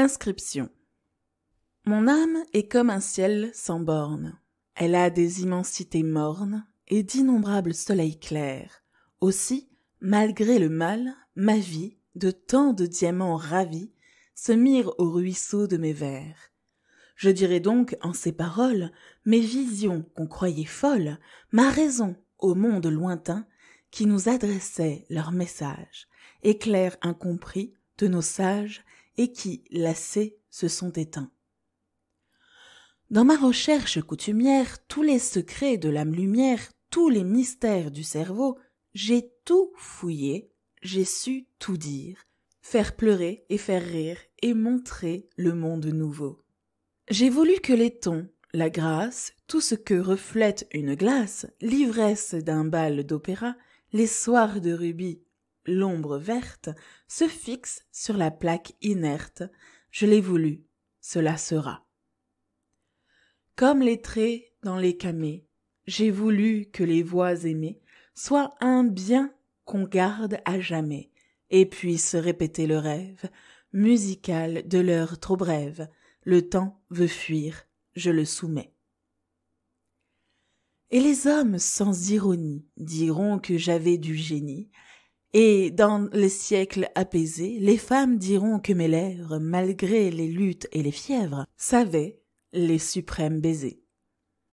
Inscription. Mon âme est comme un ciel sans bornes. Elle a des immensités mornes et d'innombrables soleils clairs. Aussi, malgré le mal, ma vie, de tant de diamants ravis, se mire au ruisseau de mes vers. Je dirai donc, en ces paroles, mes visions qu'on croyait folles, ma raison au monde lointain, qui nous adressait leurs messages, éclairs incompris de nos sages et qui, lassés, se sont éteints. Dans ma recherche coutumière, tous les secrets de l'âme lumière, tous les mystères du cerveau, j'ai tout fouillé, j'ai su tout dire, faire pleurer et faire rire, et montrer le monde nouveau. J'ai voulu que les tons, la grâce, tout ce que reflète une glace, l'ivresse d'un bal d'opéra, les soirs de rubis l'ombre verte, se fixe sur la plaque inerte. Je l'ai voulu, cela sera. Comme les traits dans les camées, j'ai voulu que les voix aimées soient un bien qu'on garde à jamais, et puisse répéter le rêve musical de l'heure trop brève. Le temps veut fuir, je le soumets. Et les hommes sans ironie diront que j'avais du génie, et dans les siècles apaisés, les femmes diront que mes lèvres, malgré les luttes et les fièvres, savaient les suprêmes baisers.